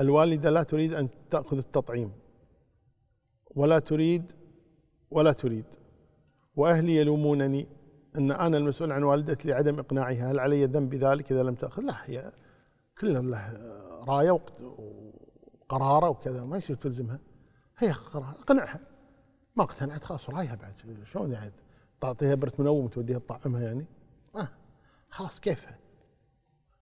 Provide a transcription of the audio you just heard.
الوالدة لا تريد أن تأخذ التطعيم ولا تريد ولا تريد وأهلي يلومونني أن أنا المسؤول عن والدتي لعدم إقناعها هل علي ذنب بذلك إذا لم تأخذ لا هي كل له راية وقرارة وكذا ما يصير تلزمها هي قرارة اقنعها ما اقتنعت خلاص رايها بعد شلون يعني تعطيها برت منوم وتوديها تطعمها يعني آه خلاص كيفها